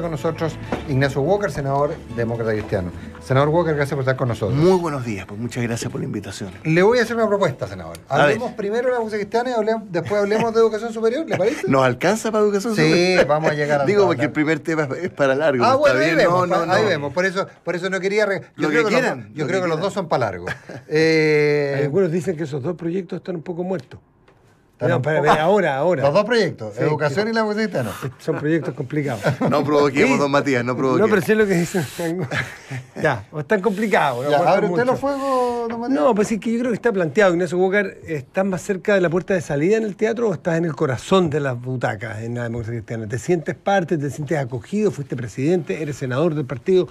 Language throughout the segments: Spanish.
con nosotros Ignacio Walker, senador demócrata cristiano. Senador Walker, gracias por estar con nosotros. Muy buenos días, pues muchas gracias por la invitación. Le voy a hacer una propuesta, senador. Hablemos primero de la música cristiana y después hablemos de educación superior, ¿le parece? ¿Nos alcanza para educación superior? Sí, vamos a llegar a Digo, porque el primer tema es para largo. Ah, bueno, ahí vemos, ahí vemos. Por eso, por eso no quería... Yo lo creo, que, los, yo creo que, los dos son para largo. Eh, Algunos dicen que esos dos proyectos están un poco muertos. No, pero, ahora, ahora. Los dos proyectos, educación y la cristiana Son proyectos complicados. No provoquemos, don Matías, no provoquemos. No, pero sé lo que dicen. ya, o están complicados. No ¿Abre usted los fuegos, don Matías? No, pues es que yo creo que está planteado, Ignacio Walker, ¿estás más cerca de la puerta de salida en el teatro o estás en el corazón de las butacas en la democracia cristiana? ¿Te sientes parte, te sientes acogido, fuiste presidente, eres senador del partido?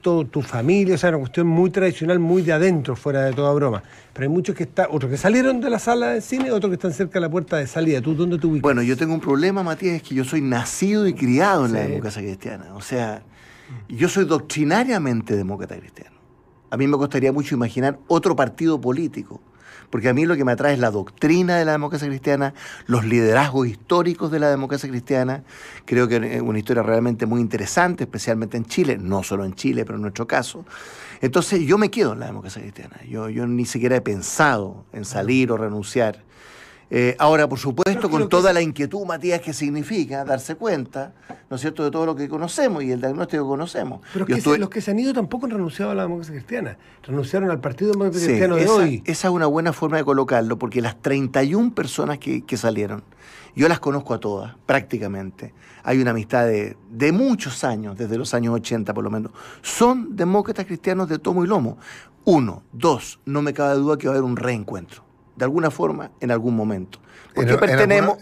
tu familia, o sea, una cuestión muy tradicional, muy de adentro, fuera de toda broma. Pero hay muchos que están, otros que salieron de la sala de cine, otros que están cerca de la puerta de salida. ¿Tú dónde te ubicas? Bueno, yo tengo un problema, Matías, es que yo soy nacido y criado en la democracia cristiana. O sea, yo soy doctrinariamente demócrata cristiano. A mí me costaría mucho imaginar otro partido político porque a mí lo que me atrae es la doctrina de la democracia cristiana, los liderazgos históricos de la democracia cristiana. Creo que es una historia realmente muy interesante, especialmente en Chile, no solo en Chile, pero en nuestro caso. Entonces yo me quedo en la democracia cristiana. Yo, yo ni siquiera he pensado en salir o renunciar. Eh, ahora, por supuesto, con toda la inquietud, Matías, que significa darse cuenta, ¿no es cierto?, de todo lo que conocemos y el diagnóstico que conocemos. Pero los que se han ido tampoco han renunciado a la democracia cristiana, renunciaron al Partido democrático Cristiano de hoy. Esa es una buena forma de colocarlo, porque las 31 personas que, salieron, yo las conozco a todas, prácticamente. Hay una amistad de, de, muchos años, desde los años 80 por lo menos. Son demócratas cristianos de tomo y lomo. Uno, dos, no me cabe duda que va a haber un reencuentro de alguna forma, en algún momento. Porque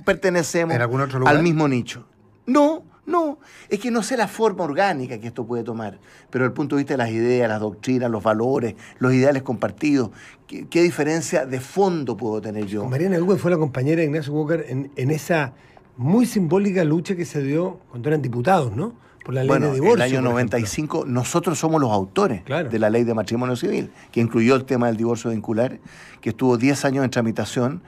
pertenecemos al mismo nicho. No, no, es que no sé la forma orgánica que esto puede tomar, pero desde el punto de vista de las ideas, las doctrinas, los valores, los ideales compartidos, ¿qué, diferencia de fondo puedo tener yo? Mariana Luque fue la compañera de Ignacio Walker en, esa muy simbólica lucha que se dio cuando eran diputados, ¿no? bueno, En el año 95 nosotros somos los autores de la ley de matrimonio civil, que incluyó el tema del divorcio vincular, que estuvo 10 años en tramitación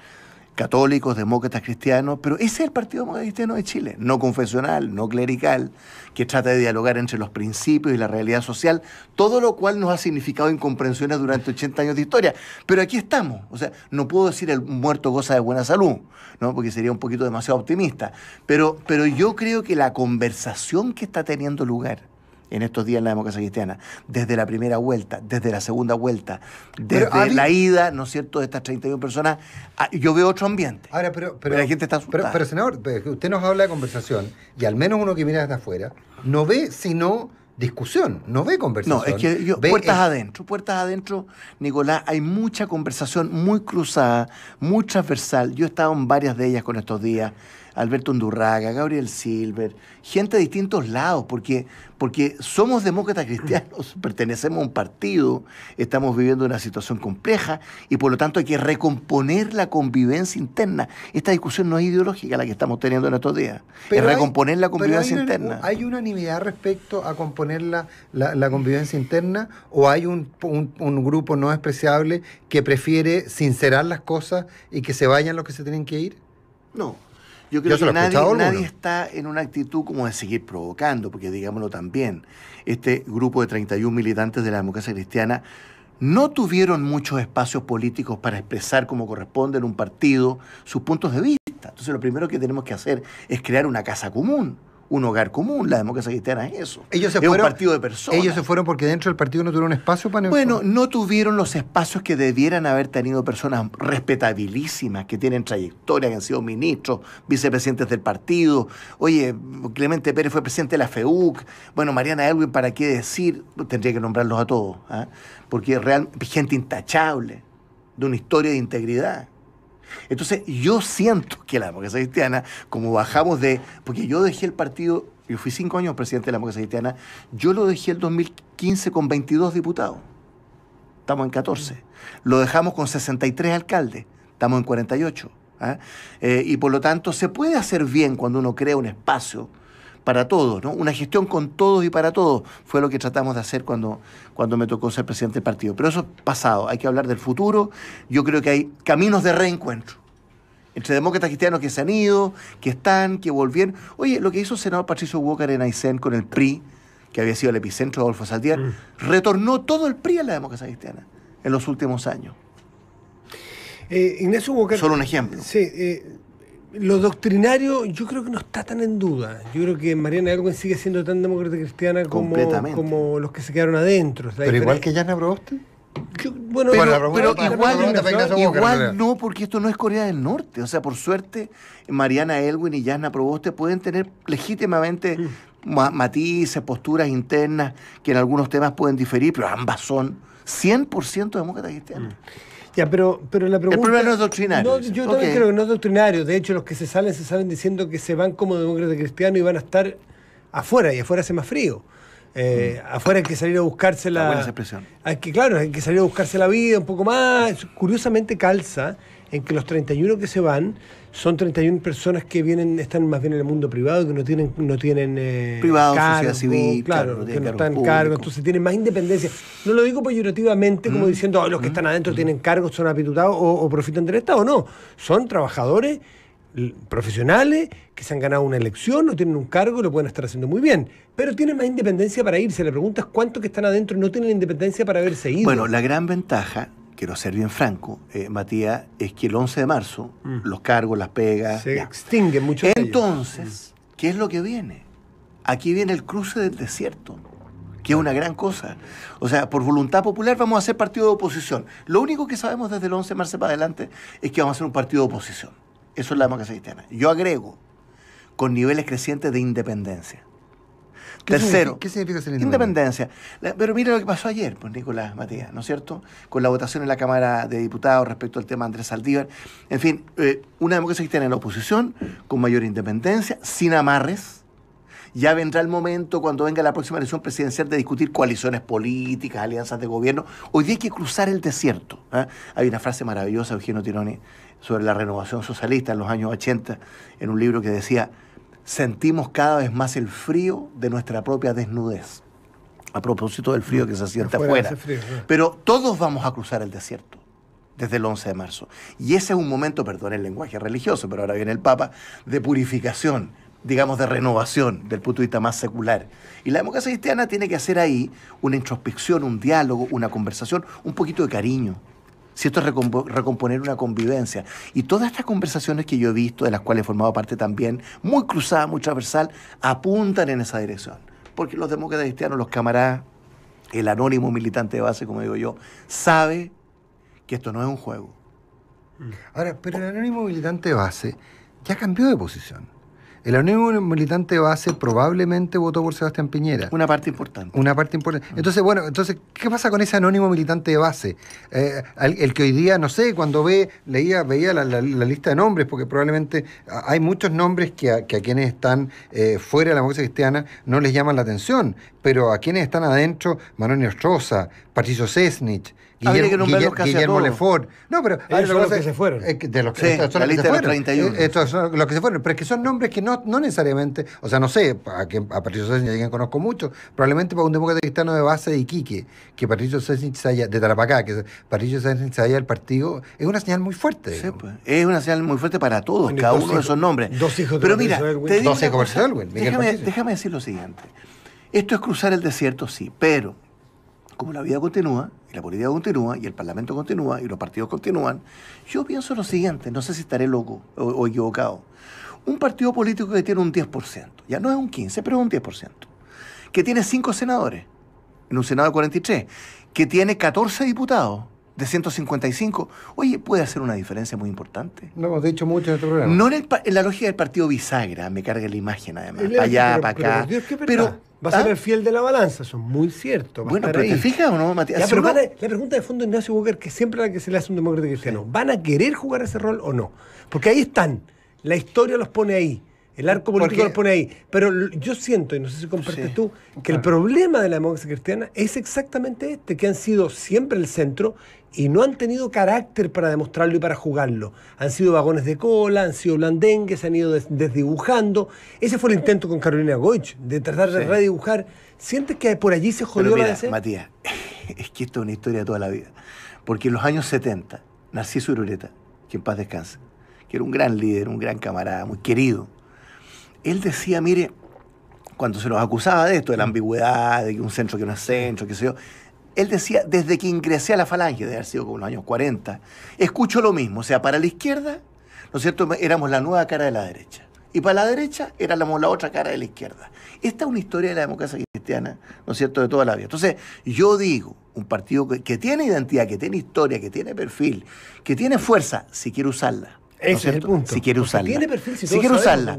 católicos, demócratas, cristianos, pero ese es el Partido Cristiano de Chile, no confesional, no clerical, que trata de dialogar entre los principios y la realidad social, todo lo cual nos ha significado incomprensiones durante 80 años de historia. Pero aquí estamos, o sea, no puedo decir el muerto goza de buena salud, ¿no? porque sería un poquito demasiado optimista, pero, pero yo creo que la conversación que está teniendo lugar, en estos días en la democracia cristiana, desde la primera vuelta, desde la segunda vuelta, desde la ida, ¿no es cierto?, de estas 31 personas, ah, yo veo otro ambiente. Ahora, pero, pero la gente está Pero, senador, pues, usted nos habla de conversación, y al menos uno que mira desde afuera, no ve sino discusión, no ve conversación. No, es que yo, puertas adentro, puertas adentro, Nicolás, hay mucha conversación muy cruzada, muy transversal. Yo he estado en varias de ellas con estos días. Alberto Undurraga, Gabriel Silver, gente de distintos lados, porque, porque somos demócratas cristianos, pertenecemos a un partido, estamos viviendo una situación compleja y por lo tanto hay que recomponer la convivencia interna. Esta discusión no es ideológica la que estamos teniendo en estos días, pero es recomponer la convivencia interna. ¿Hay unanimidad respecto a componer la, convivencia interna o hay un, un grupo no despreciable que prefiere sincerar las cosas y que se vayan los que se tienen que ir? No, yo creo que nadie, está en una actitud como de seguir provocando, porque digámoslo también, este grupo de 31 militantes de la democracia cristiana no tuvieron muchos espacios políticos para expresar como corresponde en un partido sus puntos de vista. Entonces lo primero que tenemos que hacer es crear una casa común un hogar común. La democracia cristiana es eso. Ellos se fueron, partido de personas. Ellos se fueron porque dentro del partido no tuvieron espacio para Bueno, no tuvieron los espacios que debieran haber tenido personas respetabilísimas, que tienen trayectoria, que han sido ministros, vicepresidentes del partido. Oye, Clemente Pérez fue presidente de la FEUC. Bueno, Mariana Elwin, ¿para qué decir? Tendría que nombrarlos a todos. ¿ah? Porque es gente intachable, de una historia de integridad. Entonces yo siento que la democracia cristiana, como bajamos de, porque yo dejé el partido, yo fui cinco años presidente de la democracia cristiana, yo lo dejé el 2015 con 22 diputados, estamos en 14, lo dejamos con 63 alcaldes, estamos en 48. ¿ah? Eh, y por lo tanto se puede hacer bien cuando uno crea un espacio para todos, ¿no? Una gestión con todos y para todos fue lo que tratamos de hacer cuando, cuando me tocó ser presidente del partido. Pero eso es pasado, hay que hablar del futuro. Yo creo que hay caminos de reencuentro entre demócratas cristianos que se han ido, que están, que volvieron. Oye, lo que hizo el senador Patricio Walker en Aysén con el PRI, que había sido el epicentro de Adolfo saltier mm. retornó todo el PRI a la democracia cristiana en los últimos años. Eh, Ignacio Walker. Solo un ejemplo. Sí, eh, lo doctrinario yo creo que no está tan en duda. Yo creo que Mariana Elwin sigue siendo tan demócrata cristiana como, como los que se quedaron adentro. Pero igual que Yana Proboste. bueno, pero, igual, no, igual no, porque esto no es Corea del Norte. O sea, por suerte, Mariana Elwin y jana Proboste pueden tener legítimamente mm. matices, posturas internas que en algunos temas pueden diferir, pero ambas son 100% demócratas cristianas. Mm. Ya, pero, pero la pregunta... El problema no es doctrinario. yo también creo que no es doctrinario. De hecho, los que se salen, se salen diciendo que se van como demócratas cristianos y van a estar afuera, y afuera hace más frío. Eh, mm. Afuera hay que salir a buscarse la... expresión. Hay que, claro, hay que salir a buscarse la vida un poco más. Curiosamente calza en que los 31 que se van son 31 personas que vienen, están más bien en el mundo privado, que no tienen, no tienen eh, privado, sociedad civil, claro, que no están en entonces tienen más independencia. No lo digo peyorativamente, como mm. diciendo los que mm. están adentro mm. tienen cargos, son apitutados o, profitan del Estado. No, son trabajadores profesionales que se han ganado una elección no tienen un cargo lo pueden estar haciendo muy bien, pero tienen más independencia para irse. le pregunta es cuántos que están adentro no tienen independencia para haberse ido. Bueno, la gran ventaja quiero ser bien franco, eh, Matías, es que el 11 de marzo mm. los cargos, las pegas... Se extinguen muchos Entonces, mm. ¿qué es lo que viene? Aquí viene el cruce del desierto, que es una gran cosa. O sea, por voluntad popular vamos a hacer partido de oposición. Lo único que sabemos desde el 11 de marzo para adelante es que vamos a hacer un partido de oposición. Eso es la democracia cristiana. Yo agrego, con niveles crecientes de independencia. ¿Qué Tercero. Significa, ¿Qué ser independencia? independencia. pero mira lo que pasó ayer, pues, Nicolás Matías, ¿no es cierto? Con la votación en la Cámara de Diputados respecto al tema Andrés Saldívar. En fin, eh, una democracia que en la oposición, con mayor independencia, sin amarres. Ya vendrá el momento, cuando venga la próxima elección presidencial, de discutir coaliciones políticas, alianzas de gobierno. Hoy día hay que cruzar el desierto. ¿ah? Hay una frase maravillosa Eugenio Tironi sobre la renovación socialista en los años 80, en un libro que decía sentimos cada vez más el frío de nuestra propia desnudez. A propósito del frío que se siente afuera. Pero todos vamos a cruzar el desierto desde el 11 de marzo. Y ese es un momento, perdón el lenguaje religioso, pero ahora viene el Papa, de purificación, digamos, de renovación del punto de vista más secular. Y la democracia cristiana tiene que hacer ahí una introspección, un diálogo, una conversación, un poquito de cariño, si esto es Recomponer una convivencia. Y todas estas conversaciones que yo he visto, de las cuales he formado parte también, muy cruzada, muy transversal, apuntan en esa dirección. Porque los demócratas cristianos, los camaradas, el anónimo militante de base, como digo yo, sabe que esto no es un juego. Ahora, pero el anónimo militante de base ya cambió de posición. El anónimo militante base probablemente votó por Sebastián Piñera. Una parte importante. Una parte importante. Ah. Entonces, bueno, entonces, ¿qué pasa con ese anónimo militante de base? Eh, el, que hoy día, no sé, cuando ve, leía, veía la, lista de nombres, porque probablemente hay muchos nombres que a, quienes están eh, fuera de la democracia cristiana no les llaman la atención, pero a quienes están adentro, Manuel Rosa, Patricio Sesnich... Guillermo, Guillermo, Lefort. No, pero. hay ver, que, se fueron. De los que, sí, estos son la lista que se 31. Estos son los que se fueron. Pero es que son nombres que no, no necesariamente. O sea, no sé, a, que, a Patricio Sessing, a quien conozco mucho, probablemente para un demócrata cristiano de base de Iquique, que Patricio Sessing se de Tarapacá, que Patricio Sessing se haya del partido, es una señal muy fuerte. Sí, pues. Es una señal muy fuerte para todos, cada uno de esos nombres. Dos hijos de Pero mira, te digo, dos hijos de déjame, déjame decir lo siguiente. Esto es cruzar el desierto, sí, pero como la vida continúa, y la política continúa, y el Parlamento continúa, y los partidos continúan, yo pienso lo siguiente, no sé si estaré loco o, equivocado. Un partido político que tiene un 10%, ya no es un 15%, pero es un 10%, que tiene 5 senadores, en un Senado de 43, que tiene 14 diputados, de 155, oye, puede hacer una diferencia muy importante. Lo hemos dicho mucho en este programa. No en, la lógica del partido bisagra, me carga la imagen además, para allá, para acá. Pero, va a ser ¿ah? el fiel de la balanza, eso es muy cierto. bueno, pero ¿te fijas o no, Matías? la pregunta de fondo de Ignacio Walker, que siempre la que se le hace un demócrata cristiano, ¿van a querer jugar ese rol o no? Porque ahí están, la historia los pone ahí. El arco político los pone ahí. Pero yo siento, y no sé si compartes tú, que el problema de la democracia cristiana es exactamente este, que han sido siempre el centro y no han tenido carácter para demostrarlo y para jugarlo. Han sido vagones de cola, han sido blandengues, han ido desdibujando. Ese fue el intento con Carolina Goich, de tratar de redibujar. ¿Sientes que por allí se jodió la DC? Matías, es que esto es una historia de toda la vida. Porque en los años 70, Narciso Irureta, quien en paz descansa que era un gran líder, un gran camarada, muy querido, él decía, mire, cuando se nos acusaba de esto, de la ambigüedad, de un centro que no es centro, qué sé yo, él decía, desde que ingresé a la falange, de haber sido como los años 40, escucho lo mismo. O sea, para la izquierda, ¿no es cierto?, éramos la nueva cara de la derecha. Y para la derecha éramos la otra cara de la izquierda. Esta es una historia de la democracia cristiana, ¿no es cierto?, de toda la vida. Entonces, yo digo, un partido que, tiene identidad, que tiene historia, que tiene perfil, que tiene fuerza, si quiere usarla. es cierto? Si quiere usarla. Tiene perfil, si, quiere usarla.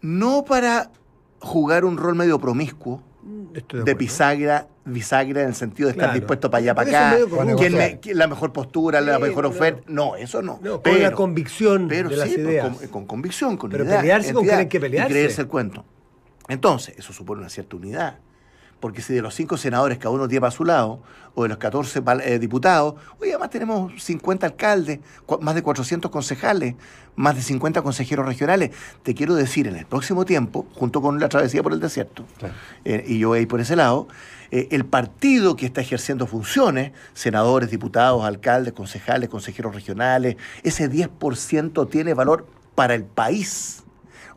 No para jugar un rol medio promiscuo, de, de, pisagra bisagra en el sentido de estar dispuesto para allá, para acá, la mejor postura, la mejor oferta. No, eso no. con la convicción pero pues, de eh, Con, convicción, con Pero pelearse con que pelearse. Y creerse el cuento. Entonces, eso supone una cierta unidad. Porque si de los cinco senadores cada uno tiene para su lado, o de los 14 eh, diputados, hoy además tenemos 50 alcaldes, más de 400 concejales, más de 50 consejeros regionales. Te quiero decir, en el próximo tiempo, junto con la travesía por el desierto, eh, y yo voy por ese lado, eh, el partido que está ejerciendo funciones, senadores, diputados, alcaldes, concejales, consejeros regionales, ese 10% tiene valor para el país.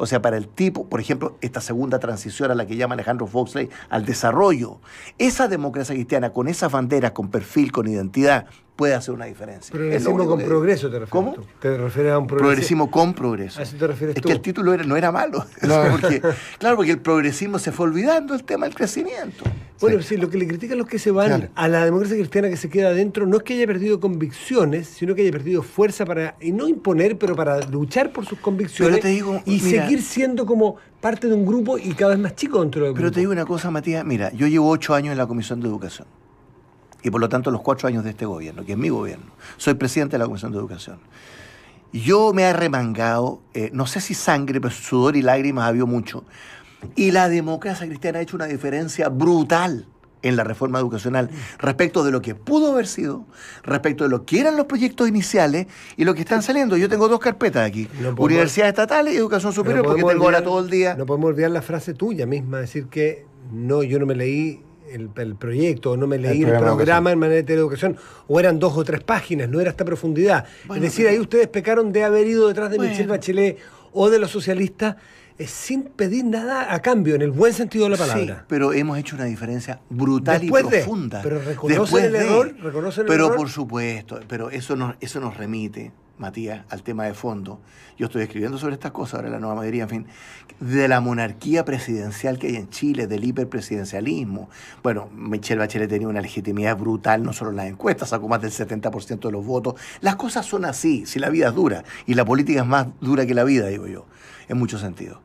O sea, para el tipo, por ejemplo, esta segunda transición a la que llama Alejandro Foxley al desarrollo. Esa democracia cristiana, con esas banderas, con perfil, con identidad, puede hacer una diferencia. Progresismo con progreso te refieres. ¿Cómo? Te refieres a un progreso. Progresismo con progreso. ¿A eso te refieres es que el título no era malo. claro, porque el progresismo se fue olvidando el tema del crecimiento. Bueno, sí, lo que le critican los que se van a la democracia cristiana que se queda adentro no es que haya perdido convicciones, sino que haya perdido fuerza para, y no imponer, pero para luchar por sus convicciones y seguir siendo como parte de un grupo y cada vez más chico dentro del grupo. Pero te digo una cosa, Matías, mira, yo llevo ocho años en la Comisión de Educación y por lo tanto los cuatro años de este gobierno, que es mi gobierno. Soy presidente de la Comisión de Educación. Yo me he remangado, eh, no sé si sangre, pero sudor y lágrimas ha habido mucho. Y la democracia cristiana ha hecho una diferencia brutal en la reforma educacional respecto de lo que pudo haber sido, respecto de lo que eran los proyectos iniciales y lo que están saliendo. Yo tengo dos carpetas aquí, Universidad universidades estatales y educación superior, porque tengo ahora todo el día. No podemos olvidar la frase tuya misma, decir que no, yo no me leí el, proyecto, o no me leí el, programa, en manera de educación, o eran dos o tres páginas, no era esta profundidad. es decir, ahí ustedes pecaron de haber ido detrás de Michel Michelle Bachelet o de los socialistas eh, sin pedir nada a cambio, en el buen sentido de la palabra. Sí, pero hemos hecho una diferencia brutal y profunda. pero reconocen el error, el pero error. Pero por supuesto, pero eso nos, eso nos remite Matías, al tema de fondo, yo estoy escribiendo sobre estas cosas, ahora la nueva mayoría, en fin, de la monarquía presidencial que hay en Chile, del hiperpresidencialismo. Bueno, Michelle Bachelet tenía una legitimidad brutal, no solo en las encuestas, sacó más del 70% de los votos. Las cosas son así, si la vida es dura, y la política es más dura que la vida, digo yo, en muchos sentidos.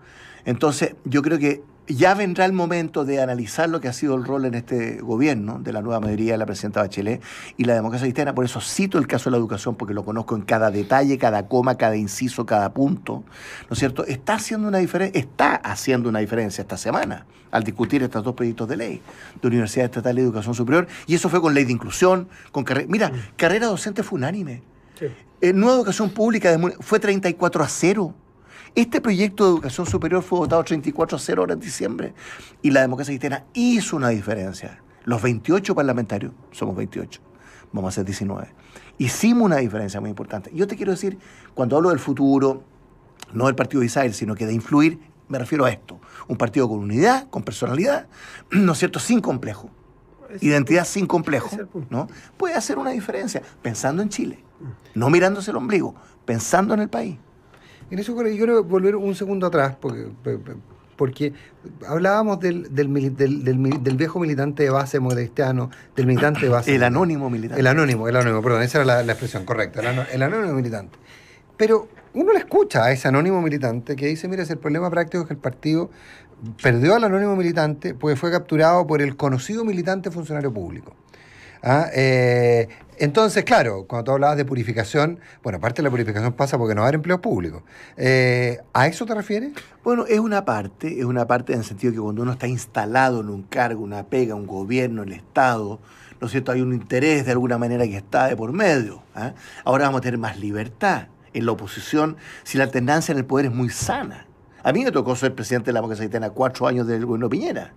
Entonces, yo creo que ya vendrá el momento de analizar lo que ha sido el rol en este gobierno de la nueva mayoría de la presidenta Bachelet y la democracia cristiana. Por eso cito el caso de la educación, porque lo conozco en cada detalle, cada coma, cada inciso, cada punto. ¿No es cierto? Está haciendo una diferencia, está haciendo una diferencia esta semana al discutir estos dos proyectos de ley de Universidad Estatal de Educación Superior. Y eso fue con ley de inclusión, con carrera. Mira, mm. carrera docente fue unánime. Eh, nueva educación pública fue 34 a 0. Este proyecto de educación superior fue votado 34 a 0 en diciembre y la democracia cristiana hizo una diferencia. Los 28 parlamentarios, somos 28, vamos a ser 19. Hicimos una diferencia muy importante. Yo te quiero decir, cuando hablo del futuro, no del partido de Israel, sino que de influir, me refiero a esto. Un partido con unidad, con personalidad, ¿no es cierto?, sin complejo. Identidad sin complejo, ¿no? Puede hacer una diferencia pensando en Chile, no mirándose el ombligo, pensando en el país. En eso yo quiero volver un segundo atrás, porque, porque hablábamos del, viejo militante de base modestiano, del militante de base. El anónimo militante. El anónimo, el anónimo, perdón, esa era la, expresión correcta, el anónimo, militante. Pero uno le escucha a ese anónimo militante que dice, mira, es el problema práctico es que el partido perdió al anónimo militante porque fue capturado por el conocido militante funcionario público. Ah, eh, entonces, claro, cuando tú hablabas de purificación, bueno, aparte de la purificación pasa porque no va a haber empleo público. Eh, ¿A eso te refieres? Bueno, es una parte, es una parte en el sentido que cuando uno está instalado en un cargo, una pega, un gobierno, el Estado, ¿no es cierto? Hay un interés de alguna manera que está de por medio. ¿ah? Ahora vamos a tener más libertad en la oposición si la alternancia en el poder es muy sana. A mí me tocó ser presidente de la Democracia en cuatro años del gobierno Piñera.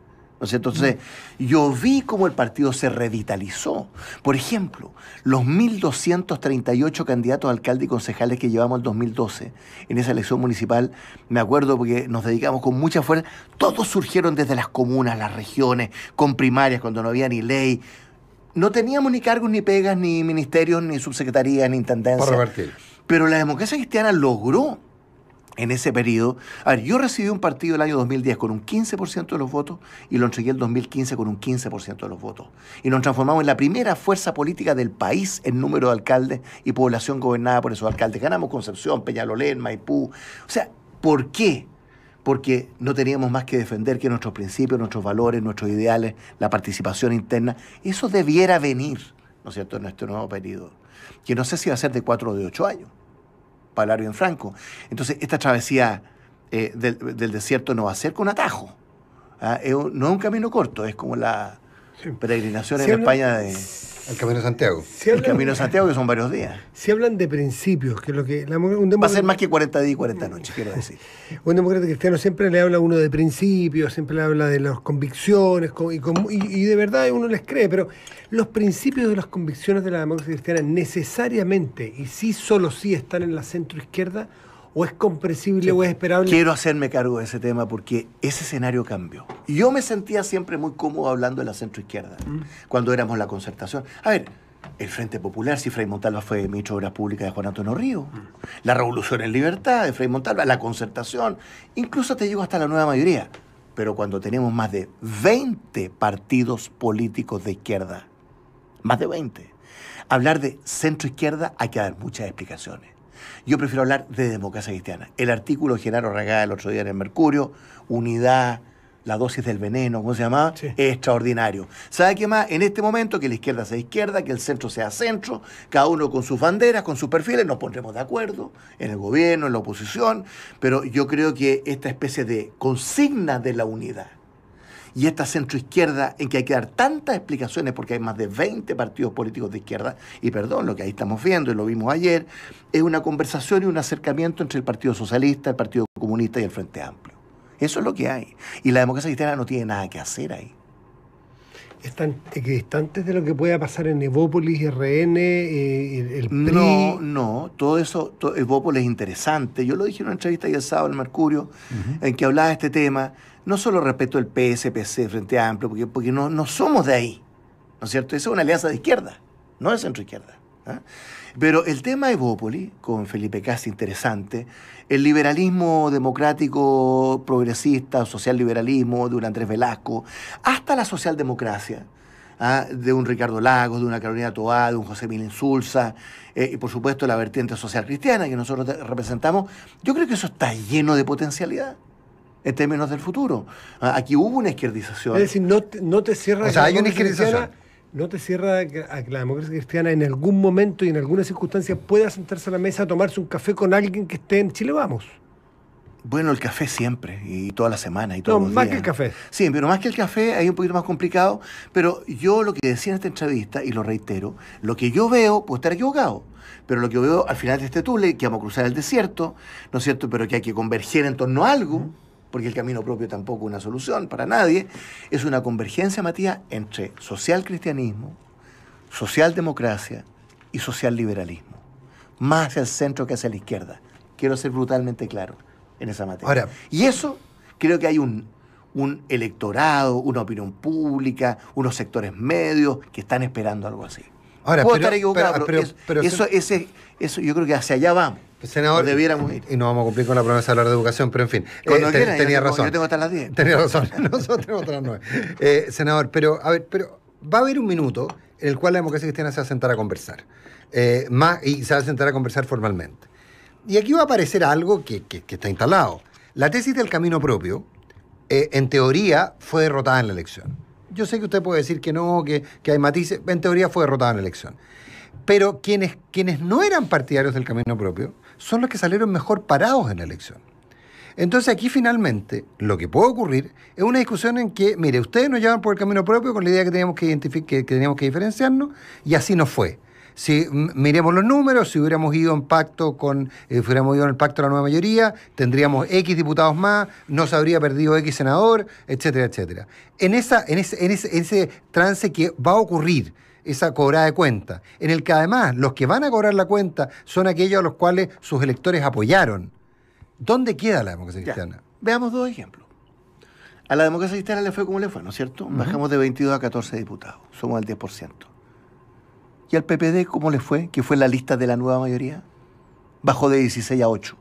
Entonces, yo vi cómo el partido se revitalizó. Por ejemplo, los 1.238 candidatos a alcalde y concejales que llevamos en 2012 en esa elección municipal, me acuerdo porque nos dedicamos con mucha fuerza, todos surgieron desde las comunas, las regiones, con primarias, cuando no había ni ley. No teníamos ni cargos, ni pegas, ni ministerios, ni subsecretarías, ni intendencias. Pero la democracia cristiana logró en ese periodo. A ver, yo recibí un partido el año 2010 con un 15% de los votos y lo entregué el 2015 con un 15% de los votos. Y nos transformamos en la primera fuerza política del país en número de alcaldes y población gobernada por esos alcaldes. Ganamos Concepción, Peñalolén, Maipú. O sea, ¿por qué? Porque no teníamos más que defender que nuestros principios, nuestros valores, nuestros ideales, la participación interna. Eso debiera venir, ¿no es cierto?, en nuestro nuevo periodo. Que no sé si va a ser de cuatro o de ocho años. Palario en Franco. Entonces, esta travesía eh, del, desierto no va a ser con atajo. ¿ah? no es un camino corto, es como la, peregrinación en España al Camino de Santiago. el Camino de Santiago, que son varios días. Si hablan de principios, que lo que... Va a ser más que 40 días y 40 noches, quiero decir. un demócrata cristiano siempre le habla a uno de principios, siempre le habla de las convicciones, y, y, de verdad uno les cree, pero los principios de las convicciones de la democracia cristiana necesariamente, y sí solo sí están en la centro izquierda, o es comprensible o es esperable. Quiero hacerme cargo de ese tema porque ese escenario cambió. Yo me sentía siempre muy cómodo hablando de la centroizquierda, mm. cuando éramos la concertación. A ver, el Frente Popular, si Frei Montalva fue ministro de Obras Públicas de Juan Antonio Río, mm. la Revolución en Libertad de Frei Montalva, la concertación, incluso te digo hasta la nueva mayoría. Pero cuando tenemos más de 20 partidos políticos de izquierda, más de 20, hablar de centroizquierda hay que dar muchas explicaciones yo prefiero hablar de democracia cristiana. El artículo de Genaro Ragá el otro día en el Mercurio, unidad, la dosis del veneno, ¿cómo se llamaba? extraordinario. ¿Sabe qué más? En este momento, que la izquierda sea izquierda, que el centro sea centro, cada uno con sus banderas, con sus perfiles, nos pondremos de acuerdo en el gobierno, en la oposición, pero yo creo que esta especie de consigna de la unidad y esta centroizquierda en que hay que dar tantas explicaciones porque hay más de 20 partidos políticos de izquierda, y perdón, lo que ahí estamos viendo y lo vimos ayer, es una conversación y un acercamiento entre el Partido Socialista, el Partido Comunista y el Frente Amplio. Eso es lo que hay. Y la democracia cristiana no tiene nada que hacer ahí están distantes de lo que pueda pasar en Evópolis, RN, eh, el PRI. No, no, todo eso, Evópolis es interesante. Yo lo dije en una entrevista ayer sábado en Mercurio, en que hablaba de este tema, no solo respecto al PSPC, Frente Amplio, porque, porque no, no somos de ahí, ¿no es cierto? Esa es una alianza de izquierda, no es centro izquierda. ¿ah? Pero el tema de Bópoli, con Felipe Casi interesante, el liberalismo democrático progresista, social liberalismo de un Andrés Velasco, hasta la socialdemocracia, ¿ah? de un Ricardo Lagos, de una Carolina Toá, de un José Milen Sulza, eh, y por supuesto la vertiente social cristiana que nosotros representamos, yo creo que eso está lleno de potencialidad en términos del futuro. Ah, aquí hubo una izquierdización. Es decir, no te, no te cierra... O sea, hay una izquierdización. ¿No te cierra a que la democracia cristiana en algún momento y en alguna circunstancia pueda sentarse a la mesa a tomarse un café con alguien que esté en Chile? Vamos. Bueno, el café siempre, y toda la semana, y todos no, más que el café. Sí, pero más que el café, hay un poquito más complicado, pero yo lo que decía en esta entrevista, y lo reitero, lo que yo veo, puede estar equivocado, pero lo que veo al final de este tule, que vamos a cruzar el desierto, ¿no es cierto?, pero que hay que converger en torno a algo, porque el camino propio tampoco es una solución para nadie, es una convergencia, Matías, entre social cristianismo, social democracia y social liberalismo, más hacia el centro que hacia la izquierda. Quiero ser brutalmente claro en esa materia. y eso creo que hay un, electorado, una opinión pública, unos sectores medios que están esperando algo así. Puedo estar equivocado, pero, eso, eso yo creo que hacia allá vamos. Pues, senador, debiéramos Y no vamos a cumplir con la promesa de hablar de educación, pero en fin. tenía razón. Tenía razón. Nosotros tenemos hasta las eh, senador, pero, a ver, pero va a haber un minuto en el cual la democracia cristiana se va a sentar a conversar. Eh, más, y se va a sentar a conversar formalmente. Y aquí va a aparecer algo que, está instalado. La tesis del camino propio, eh, en teoría, fue derrotada en la elección. Yo sé que usted puede decir que no, que, que hay matices. En teoría fue derrotada en la elección. Pero quienes, quienes no eran partidarios del camino propio, son los que salieron mejor parados en la elección. Entonces aquí finalmente lo que puede ocurrir es una discusión en que, mire, ustedes nos llevan por el camino propio con la idea que teníamos que, que diferenciarnos y así no fue. Si miremos los números, si hubiéramos ido en pacto con, eh, si hubiéramos ido en el pacto la nueva mayoría, tendríamos X diputados más, no se habría perdido X senador, etcétera, etcétera. En, esa, ese, en ese, en ese trance que va a ocurrir, esa cobrada de cuenta, en el que además los que van a cobrar la cuenta son aquellos a los cuales sus electores apoyaron. ¿Dónde queda la democracia cristiana? Veamos dos ejemplos. A la democracia cristiana le fue como le fue, ¿no es cierto? Bajamos de 22 a 14 diputados, somos el 10%. ¿Y al PPD cómo le fue? Que fue la lista de la nueva mayoría. Bajó de 16 a 8.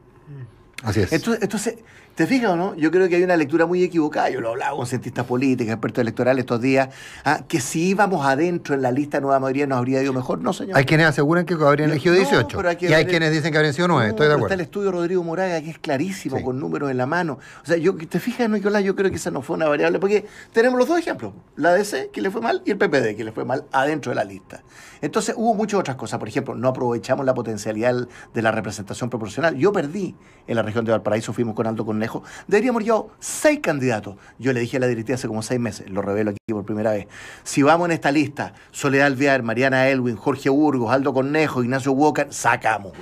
Así es. Entonces, entonces ¿te fijas o no? Yo creo que hay una lectura muy equivocada. Yo lo hablaba con cientistas políticos, expertos electorales estos días, ¿ah? que si íbamos adentro en la lista nueva mayoría nos habría ido mejor. No, señor. Hay quienes aseguran que habrían elegido 18. y hay quienes dicen que habrían sido 9. Estoy de acuerdo. Está el estudio Rodrigo Moraga, que es clarísimo, con números en la mano. O sea, yo, ¿te fijas, Nicolás? Yo creo que esa no fue una variable, porque tenemos los dos ejemplos. La DC, que le fue mal, y el PPD, que le fue mal adentro de la lista. Entonces, hubo muchas otras cosas. Por ejemplo, no aprovechamos la potencialidad de la representación proporcional. Yo perdí en la región de Valparaíso, fuimos con Aldo Cornejo, deberíamos llevar seis candidatos. Yo le dije a la directiva hace como seis meses, lo revelo aquí por primera vez. Si vamos en esta lista, Soledad Alvear, Mariana Elwin, Jorge Burgos, Aldo Cornejo, Ignacio Walker, sacamos.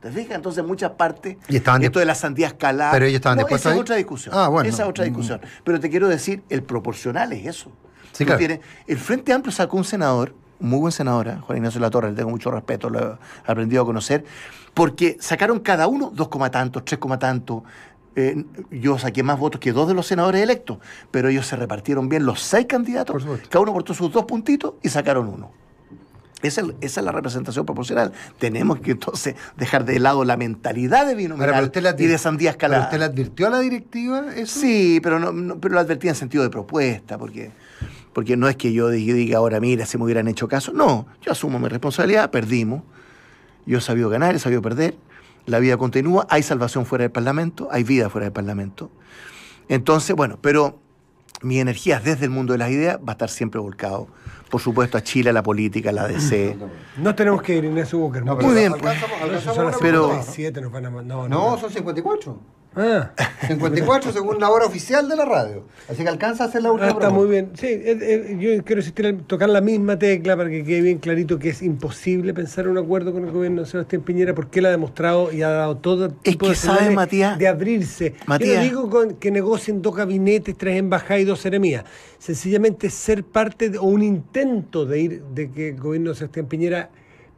¿Te fijas? Entonces, muchas partes, y estaban esto de las sandías caladas. Pero ellos Esa es otra discusión. Ah, bueno. Esa es otra mm. discusión. Pero te quiero decir, el proporcional es eso. Sí, el Frente Amplio sacó un senador muy buen senadora, ¿eh? Juan Ignacio La Torre, le tengo mucho respeto, lo he aprendido a conocer, porque sacaron cada uno dos coma tantos, tres coma tantos. Eh, yo saqué más votos que dos de los senadores electos, pero ellos se repartieron bien los seis candidatos, cada uno cortó sus dos puntitos y sacaron uno. Esa, es la representación proporcional. Tenemos que entonces dejar de lado la mentalidad de vino. y de sandía escalada. ¿Pero usted le advirtió a la directiva eso? Sí, pero, no, pero lo advertí en sentido de propuesta, porque porque no es que yo diga ahora, mira, si me hubieran hecho caso. No, yo asumo mi responsabilidad, perdimos. Yo he sabido ganar, he sabido perder. La vida continúa, hay salvación fuera del Parlamento, hay vida fuera del Parlamento. Entonces, bueno, pero mi energía desde el mundo de las ideas va a estar siempre volcado. Por supuesto, a Chile, a la política, a la DC. No tenemos que ir, en ese No, Muy bien, pues. pero... no, son 54. Ah. 54 según la hora oficial de la radio. Así que alcanza a hacer la ah, última. está muy bien. Sí, eh, eh, yo quiero tocar la misma tecla para que quede bien clarito que es imposible pensar un acuerdo con el gobierno de Sebastián Piñera porque él ha demostrado y ha dado todo tipo de de abrirse. yo digo que negocien dos gabinetes, tres embajadas y dos seremías. Sencillamente ser parte o un intento de ir de que el gobierno de Sebastián Piñera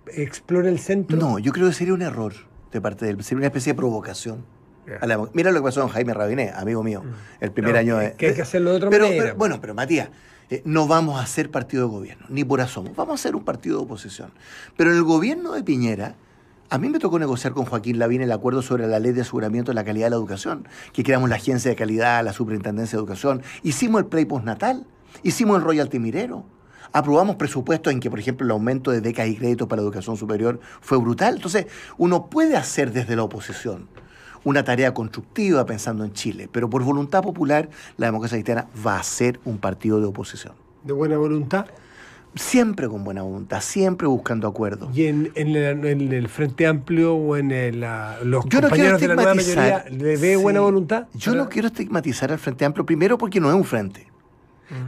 explore el centro. No, yo creo que sería un error de parte de él. Sería una especie de provocación mira lo que pasó con Jaime Rabiné, amigo mío, mm. el primer año de. Que hay que hacerlo de otra manera. Pues. bueno, pero Matías, eh, no vamos a ser partido de gobierno, ni por asomo. Vamos a ser un partido de oposición. Pero en el gobierno de Piñera, a mí me tocó negociar con Joaquín Lavín el acuerdo sobre la ley de aseguramiento de la calidad de la educación, que creamos la agencia de calidad, la superintendencia de educación, hicimos el play postnatal, hicimos el Royal Timirero, aprobamos presupuestos en que, por ejemplo, el aumento de becas y créditos para la educación superior fue brutal. Entonces, uno puede hacer desde la oposición una tarea constructiva pensando en Chile, pero por voluntad popular la democracia cristiana va a ser un partido de oposición. ¿De buena voluntad? Siempre con buena voluntad, siempre buscando acuerdos. ¿Y en, el, Frente Amplio o en eh, los compañeros de la nueva mayoría le ve buena voluntad? Yo no quiero estigmatizar al Frente Amplio, primero porque no es un frente,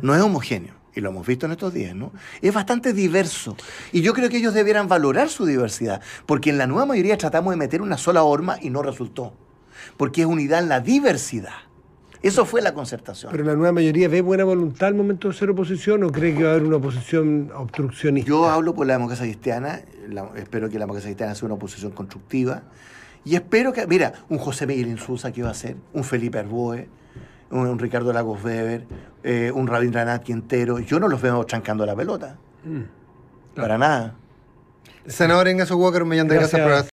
no es homogéneo y lo hemos visto en estos días, ¿no? Es bastante diverso. Y yo creo que ellos debieran valorar su diversidad, porque en la nueva mayoría tratamos de meter una sola horma y no resultó porque es unidad en la diversidad. Eso fue la concertación. Pero la nueva mayoría ve buena voluntad al momento de ser oposición o cree que va a haber una oposición obstruccionista. Yo hablo por la democracia cristiana, espero que la democracia cristiana sea una oposición constructiva y espero que, mira, un José Miguel Insulza que va a hacer? un Felipe Arboe, un, Ricardo Lagos Weber, eh, un un Rabindranath Quintero, yo no los veo chancando la pelota. Mm. Para nada. Senador eso Walker, un millón de gracias, gracias